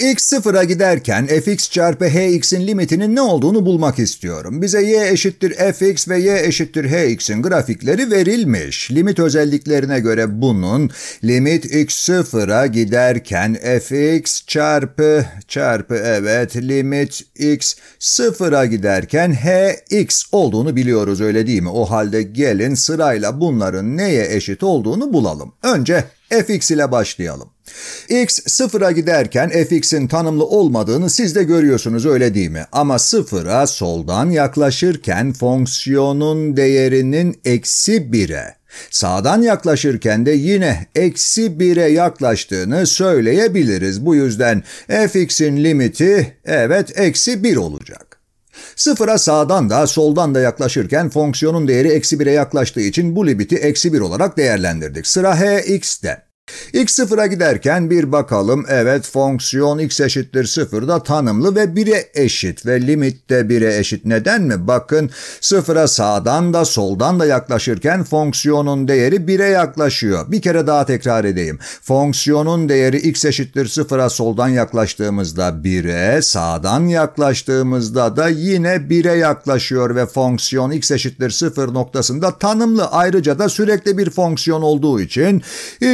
X sıfıra giderken fx çarpı hx'in limitinin ne olduğunu bulmak istiyorum. Bize y eşittir fx ve y eşittir hx'in grafikleri verilmiş. Limit özelliklerine göre bunun limit x sıfıra giderken fx çarpı çarpı evet limit x sıfıra giderken hx olduğunu biliyoruz öyle değil mi? O halde gelin sırayla bunların neye eşit olduğunu bulalım. Önce fx ile başlayalım. x sıfıra giderken fx'in tanımlı olmadığını siz de görüyorsunuz öyle değil mi? Ama sıfıra soldan yaklaşırken fonksiyonun değerinin eksi 1'e, sağdan yaklaşırken de yine eksi 1'e yaklaştığını söyleyebiliriz. Bu yüzden fx'in limiti evet eksi 1 olacak. Sıfıra sağdan da soldan da yaklaşırken fonksiyonun değeri eksi 1'e yaklaştığı için bu limiti eksi 1 olarak değerlendirdik. Sıra hx'de. X sıfıra giderken bir bakalım evet fonksiyon x eşittir sıfırda tanımlı ve 1'e eşit ve limit de 1'e eşit. Neden mi? Bakın sıfıra sağdan da soldan da yaklaşırken fonksiyonun değeri 1'e yaklaşıyor. Bir kere daha tekrar edeyim. Fonksiyonun değeri x eşittir sıfıra soldan yaklaştığımızda 1'e sağdan yaklaştığımızda da yine 1'e yaklaşıyor ve fonksiyon x eşittir 0 noktasında tanımlı. Ayrıca da sürekli bir fonksiyon olduğu için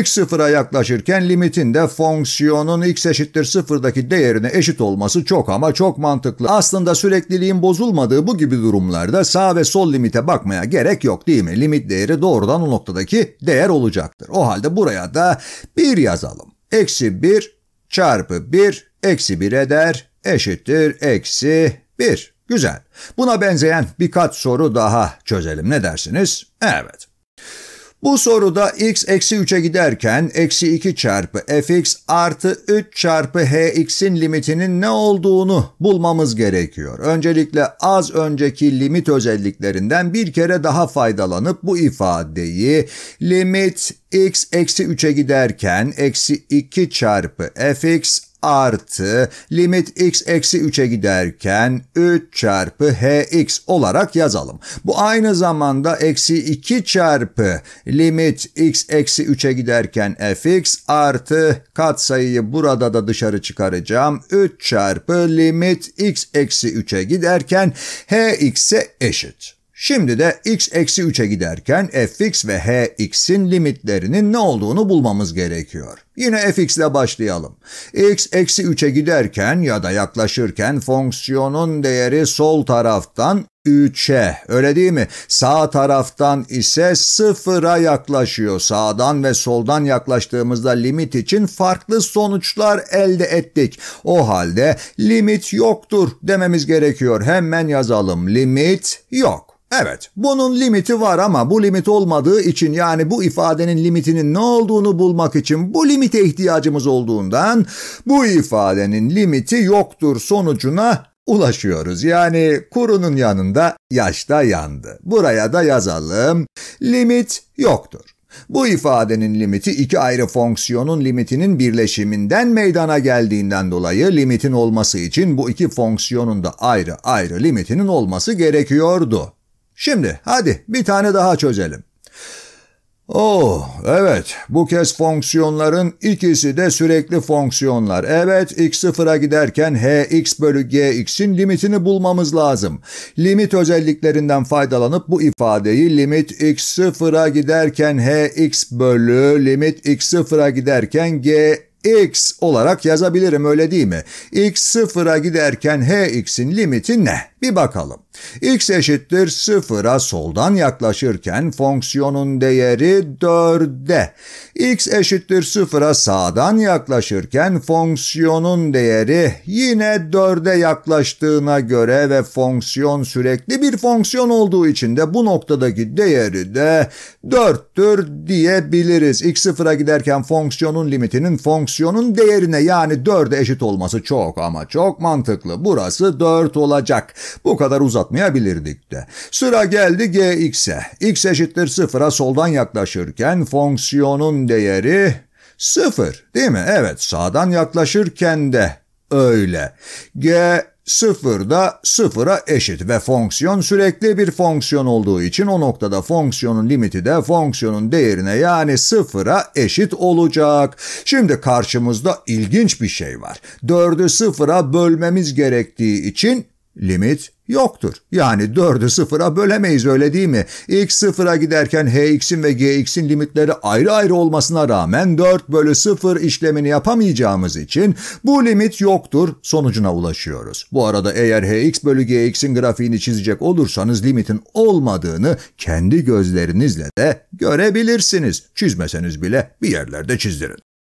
x sıfıra yaklaştığımızda yaklaşırken limitin de fonksiyonun x eşittir sıfırdaki değerine eşit olması çok ama çok mantıklı. Aslında sürekliliğin bozulmadığı bu gibi durumlarda sağ ve sol limite bakmaya gerek yok değil mi? Limit değeri doğrudan o noktadaki değer olacaktır. O halde buraya da 1 yazalım. Eksi 1 çarpı 1 eksi 1 eder eşittir eksi 1. Güzel. Buna benzeyen birkaç soru daha çözelim ne dersiniz? Evet. Bu soruda x eksi 3'e giderken eksi 2 çarpı fx artı 3 çarpı hx'in limitinin ne olduğunu bulmamız gerekiyor. Öncelikle az önceki limit özelliklerinden bir kere daha faydalanıp bu ifadeyi limit x eksi 3'e giderken eksi 2 çarpı fx artı limit x eksi 3'e giderken 3 çarpı hx olarak yazalım. Bu aynı zamanda eksi 2 çarpı limit x eksi 3'e giderken fx artı katsayıyı burada da dışarı çıkaracağım. 3 çarpı limit x eksi 3'e giderken hx'e eşit. Şimdi de x eksi 3'e giderken fx ve hx'in limitlerinin ne olduğunu bulmamız gerekiyor. Yine fx ile başlayalım. x eksi 3'e giderken ya da yaklaşırken fonksiyonun değeri sol taraftan 3'e öyle değil mi? Sağ taraftan ise 0'a yaklaşıyor. Sağdan ve soldan yaklaştığımızda limit için farklı sonuçlar elde ettik. O halde limit yoktur dememiz gerekiyor. Hemen yazalım limit yok. Evet, bunun limiti var ama bu limit olmadığı için yani bu ifadenin limitinin ne olduğunu bulmak için bu limite ihtiyacımız olduğundan bu ifadenin limiti yoktur sonucuna ulaşıyoruz. Yani kurunun yanında yaşta yandı. Buraya da yazalım. Limit yoktur. Bu ifadenin limiti iki ayrı fonksiyonun limitinin birleşiminden meydana geldiğinden dolayı limitin olması için bu iki fonksiyonun da ayrı ayrı limitinin olması gerekiyordu. Şimdi hadi bir tane daha çözelim. Oh evet bu kez fonksiyonların ikisi de sürekli fonksiyonlar. Evet x sıfıra giderken hx bölü gx'in limitini bulmamız lazım. Limit özelliklerinden faydalanıp bu ifadeyi limit x sıfıra giderken hx bölü limit x sıfıra giderken g x olarak yazabilirim öyle değil mi? x sıfıra giderken h x'in limiti ne? Bir bakalım. x eşittir sıfıra soldan yaklaşırken fonksiyonun değeri 4'e. x eşittir sıfıra sağdan yaklaşırken fonksiyonun değeri yine 4'e yaklaştığına göre ve fonksiyon sürekli bir fonksiyon olduğu için de bu noktadaki değeri de 4'tür diyebiliriz. x sıfıra giderken fonksiyonun limitinin fonksiyonu fonksiyonun değerine yani 4'e eşit olması çok ama çok mantıklı. Burası 4 olacak. Bu kadar uzatmayabilirdik de. Sıra geldi gx'e. x eşittir 0'a soldan yaklaşırken fonksiyonun değeri 0 değil mi? Evet sağdan yaklaşırken de öyle. G sıfır da sıfıra eşit ve fonksiyon sürekli bir fonksiyon olduğu için o noktada fonksiyonun limiti de fonksiyonun değerine yani sıfıra eşit olacak. Şimdi karşımızda ilginç bir şey var. 4'ü sıfıra bölmemiz gerektiği için Limit yoktur. Yani 4'ü sıfıra bölemeyiz öyle değil mi? X sıfıra giderken hx'in ve gx'in limitleri ayrı ayrı olmasına rağmen 4 bölü 0 işlemini yapamayacağımız için bu limit yoktur sonucuna ulaşıyoruz. Bu arada eğer hx bölü gx'in grafiğini çizecek olursanız limitin olmadığını kendi gözlerinizle de görebilirsiniz. Çizmeseniz bile bir yerlerde çizdirin.